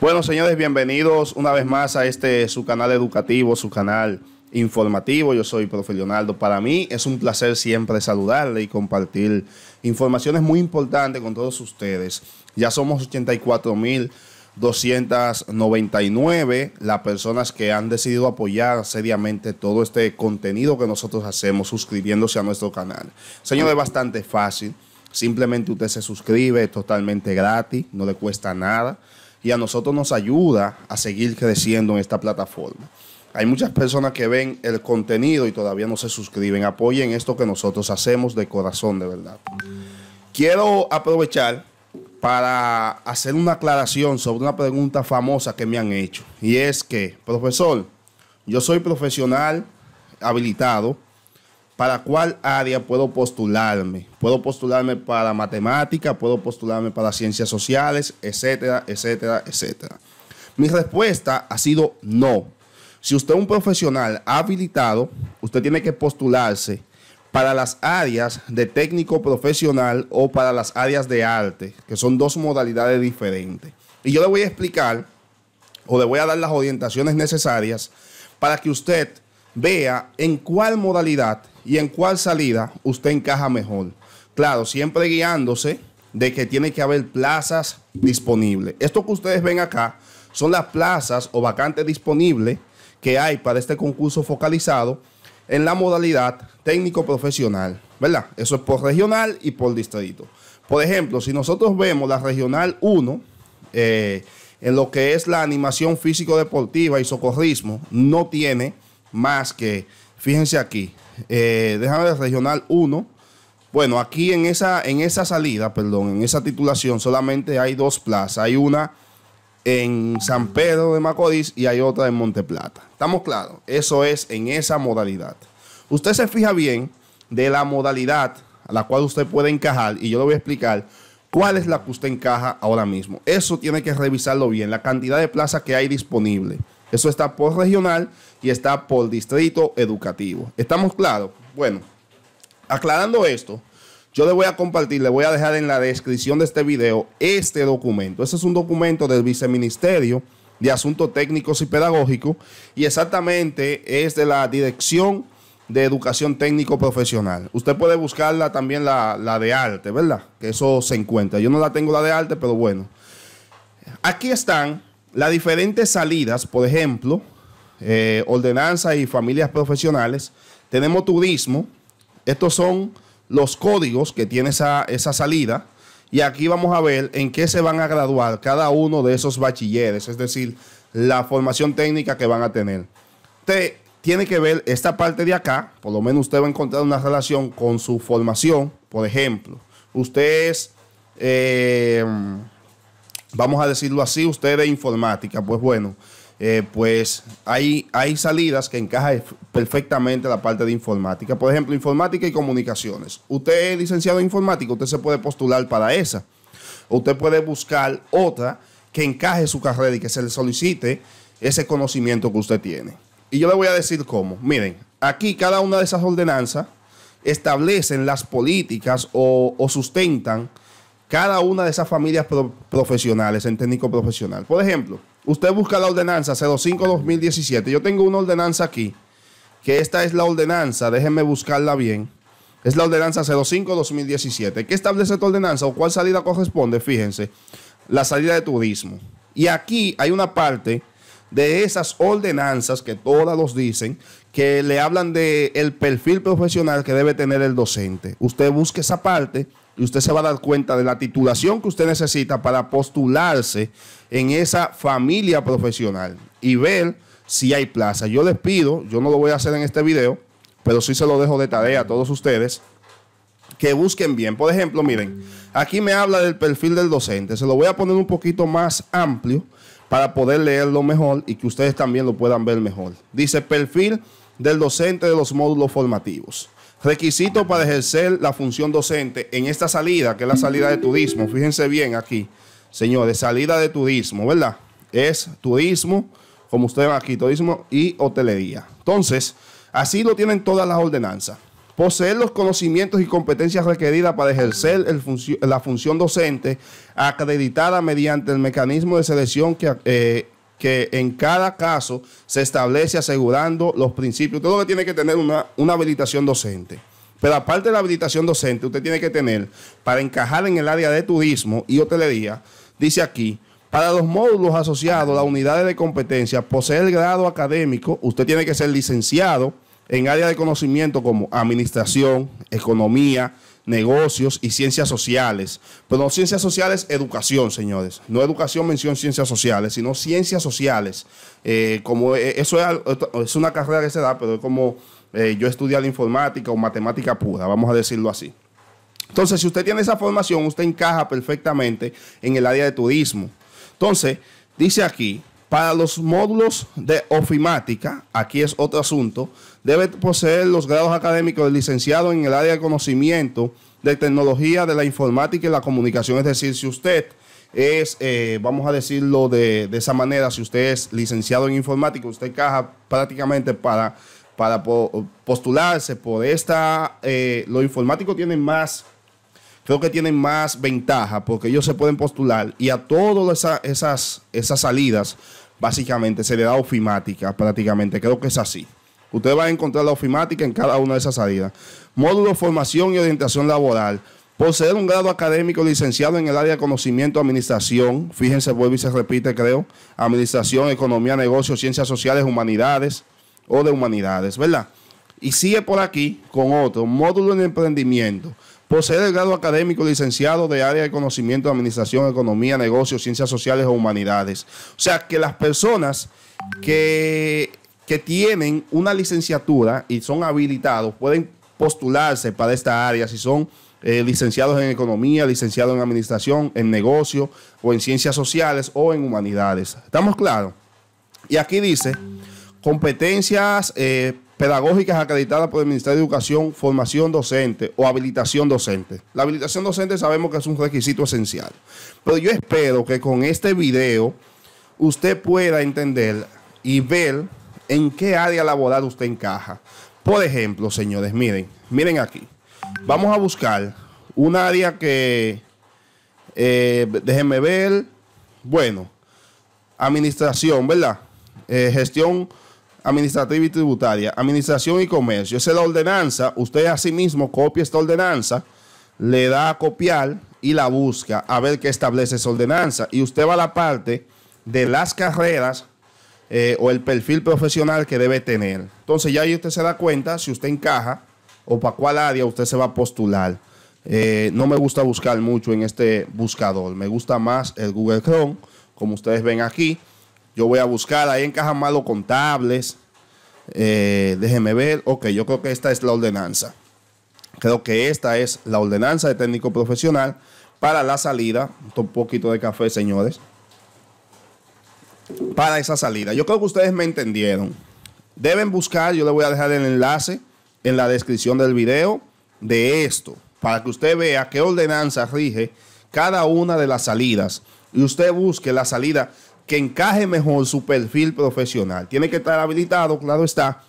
Bueno, señores, bienvenidos una vez más a este su canal educativo, su canal informativo. Yo soy profe Leonardo. Para mí es un placer siempre saludarle y compartir informaciones muy importantes con todos ustedes. Ya somos 84.299 las personas que han decidido apoyar seriamente todo este contenido que nosotros hacemos suscribiéndose a nuestro canal. Señores, es bastante fácil. Simplemente usted se suscribe, es totalmente gratis, no le cuesta nada y a nosotros nos ayuda a seguir creciendo en esta plataforma. Hay muchas personas que ven el contenido y todavía no se suscriben. Apoyen esto que nosotros hacemos de corazón, de verdad. Quiero aprovechar para hacer una aclaración sobre una pregunta famosa que me han hecho. Y es que, profesor, yo soy profesional habilitado ¿Para cuál área puedo postularme? Puedo postularme para matemática, puedo postularme para ciencias sociales, etcétera, etcétera, etcétera. Mi respuesta ha sido no. Si usted es un profesional habilitado, usted tiene que postularse para las áreas de técnico profesional o para las áreas de arte, que son dos modalidades diferentes. Y yo le voy a explicar o le voy a dar las orientaciones necesarias para que usted vea en cuál modalidad y en cuál salida usted encaja mejor. Claro, siempre guiándose de que tiene que haber plazas disponibles. Esto que ustedes ven acá son las plazas o vacantes disponibles que hay para este concurso focalizado en la modalidad técnico profesional, ¿verdad? Eso es por regional y por distrito. Por ejemplo, si nosotros vemos la regional 1, eh, en lo que es la animación físico-deportiva y socorrismo, no tiene más que Fíjense aquí. Eh, déjame ver, Regional 1. Bueno, aquí en esa, en esa salida, perdón, en esa titulación solamente hay dos plazas. Hay una en San Pedro de Macorís y hay otra en Monteplata. ¿Estamos claros? Eso es en esa modalidad. Usted se fija bien de la modalidad a la cual usted puede encajar y yo le voy a explicar cuál es la que usted encaja ahora mismo. Eso tiene que revisarlo bien, la cantidad de plazas que hay disponible. Eso está por regional y está por distrito educativo. ¿Estamos claros? Bueno, aclarando esto, yo le voy a compartir, le voy a dejar en la descripción de este video este documento. Ese es un documento del Viceministerio de Asuntos Técnicos y Pedagógicos y exactamente es de la Dirección de Educación Técnico Profesional. Usted puede buscarla también la, la de arte, ¿verdad? Que eso se encuentra. Yo no la tengo la de arte, pero bueno. Aquí están las diferentes salidas, por ejemplo, eh, ordenanza y familias profesionales. Tenemos turismo. Estos son los códigos que tiene esa, esa salida. Y aquí vamos a ver en qué se van a graduar cada uno de esos bachilleres, es decir, la formación técnica que van a tener. Usted tiene que ver esta parte de acá, por lo menos usted va a encontrar una relación con su formación. Por ejemplo, usted eh, vamos a decirlo así, usted es informática. Pues bueno, eh, pues hay, hay salidas que encaja perfectamente la parte de informática. Por ejemplo, informática y comunicaciones. Usted es licenciado en informática, usted se puede postular para esa. Usted puede buscar otra que encaje su carrera y que se le solicite ese conocimiento que usted tiene. Y yo le voy a decir cómo. Miren, aquí cada una de esas ordenanzas establecen las políticas o, sustentan cada una de esas familias profesionales en técnico profesional. Por ejemplo, Usted busca la ordenanza 05-2017. Yo tengo una ordenanza aquí, que esta es la ordenanza, déjenme buscarla bien. Es la ordenanza 05-2017. ¿Qué establece esta ordenanza o cuál salida corresponde? Fíjense, la salida de turismo. Y aquí hay una parte de esas ordenanzas que todas los dicen, que le hablan del perfil profesional que debe tener el docente. Usted busca esa parte y usted se va a dar cuenta de la titulación que usted necesita para postularse en esa familia profesional y ver si hay plaza. Yo les pido, yo no lo voy a hacer en este video, pero sí se lo dejo de tarea a todos ustedes, que busquen bien. Por ejemplo, miren, aquí me habla del perfil del docente. Se lo voy a poner un poquito más amplio para poder leerlo mejor y que ustedes también lo puedan ver mejor. Dice perfil del docente de los módulos formativos. Requisito para ejercer la función docente en esta salida, que es la salida de turismo. Fíjense bien aquí, señores, salida de turismo, ¿verdad? Es turismo, como ustedes ven aquí, turismo y hotelería. Entonces, así lo tienen todas las ordenanzas. Poseer los conocimientos y competencias requeridas para ejercer la función docente acreditada mediante el mecanismo de selección que... Eh, que en cada caso se establece asegurando los principios. Todo lo que tiene que tener una, una habilitación docente. Pero aparte de la habilitación docente, usted tiene que tener, para encajar en el área de turismo y hotelería, dice aquí, para los módulos asociados a las unidades de competencia, poseer el grado académico, usted tiene que ser licenciado en área de conocimiento como administración, economía, negocios y ciencias sociales. Pero no ciencias sociales, educación, señores. No educación, mención ciencias sociales, sino ciencias sociales. Eh, como eh, eso es, una carrera que se da, pero es como eh, yo yo la informática o matemática pura, vamos a decirlo así. Entonces, si usted tiene esa formación, usted encaja perfectamente en el área de turismo. Entonces, dice aquí para los módulos de ofimática, aquí es otro asunto, debe poseer los grados académicos de licenciado en el área de conocimiento de tecnología de la informática y la comunicación. Es decir, si usted es, eh, vamos a decirlo de, esa manera, si usted es licenciado en informática, usted caja prácticamente para, para postularse por esta, eh, los informáticos tienen más creo que tienen más ventaja porque ellos se pueden postular y a todas esas, esas, salidas, básicamente, se le da ofimática prácticamente. Creo que es así. Usted va a encontrar la ofimática en cada una de esas salidas. Módulo Formación y Orientación Laboral. Poseer un grado académico licenciado en el área de conocimiento, administración, fíjense, vuelve y se repite, creo, administración, economía, negocios, ciencias sociales, humanidades o de humanidades, ¿verdad? Y sigue por aquí con otro, módulo en emprendimiento. Posee el grado académico licenciado de área de conocimiento administración, economía, negocios, ciencias sociales o e humanidades. O sea, que las personas que, que tienen una licenciatura y son habilitados pueden postularse para esta área si son eh, licenciados en economía, licenciados en administración, en negocio o en ciencias sociales o en humanidades. ¿Estamos claros? Y aquí dice competencias eh, pedagógicas acreditadas por el Ministerio de Educación, formación docente o habilitación docente. La habilitación docente sabemos que es un requisito esencial, pero yo espero que con este video usted pueda entender y ver en qué área laboral usted encaja. Por ejemplo, señores, miren, miren aquí. Vamos a buscar un área que, eh, déjenme ver, bueno, administración, ¿verdad? Eh, gestión administrativa y tributaria, administración y comercio. Esa es la ordenanza. Usted asimismo copia esta ordenanza, le da a copiar y la busca a ver qué establece esa ordenanza. Y usted va a la parte de las carreras eh, o el perfil profesional que debe tener. Entonces ya ahí usted se da cuenta si usted encaja o para cuál área usted se va a postular. Eh, no me gusta buscar mucho en este buscador, me gusta más el Google Chrome, como ustedes ven aquí. Yo voy a buscar, ahí encajan más contables. Eh, Déjenme ver. Ok, yo creo que esta es la ordenanza. Creo que esta es la ordenanza de técnico profesional para la salida. Un poquito de café, señores. Para esa salida. Yo creo que ustedes me entendieron. Deben buscar, yo les voy a dejar el enlace en la descripción del video de esto, para que usted vea qué ordenanza rige cada una de las salidas y usted busque la salida que encaje mejor su perfil profesional. Tiene que estar habilitado, claro está,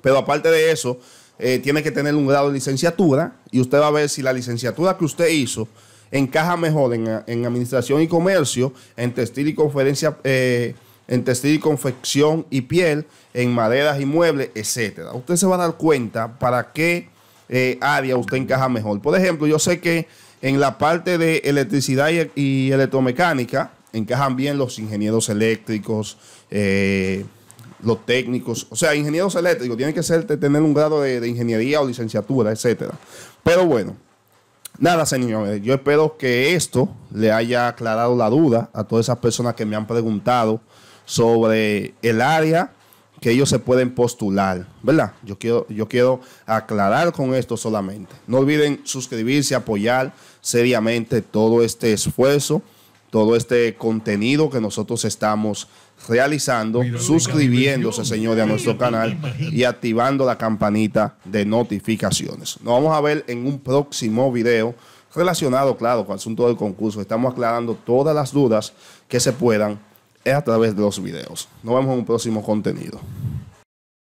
pero aparte de eso, eh, tiene que tener un grado de licenciatura y usted va a ver si la licenciatura que usted hizo encaja mejor en, administración y comercio, en textil y conferencia. Eh, en textil y confección y piel, en maderas y muebles, etcétera. Usted se va a dar cuenta para qué eh, área usted encaja mejor. Por ejemplo, yo sé que en la parte de electricidad y electromecánica, encajan bien los ingenieros eléctricos, eh, los técnicos. O sea, ingenieros eléctricos tienen que ser, tener un grado de, ingeniería o licenciatura, etcétera. Pero bueno, nada, señores. Yo espero que esto le haya aclarado la duda a todas esas personas que me han preguntado sobre el área que ellos se pueden postular, ¿verdad? Yo quiero, yo quiero aclarar con esto solamente. No olviden suscribirse, apoyar seriamente todo este esfuerzo todo este contenido que nosotros estamos realizando, suscribiéndose, señores, a nuestro canal y activando la campanita de notificaciones. Nos vamos a ver en un próximo video relacionado, claro, con el asunto del concurso. Estamos aclarando todas las dudas que se puedan a través de los videos. Nos vemos en un próximo contenido.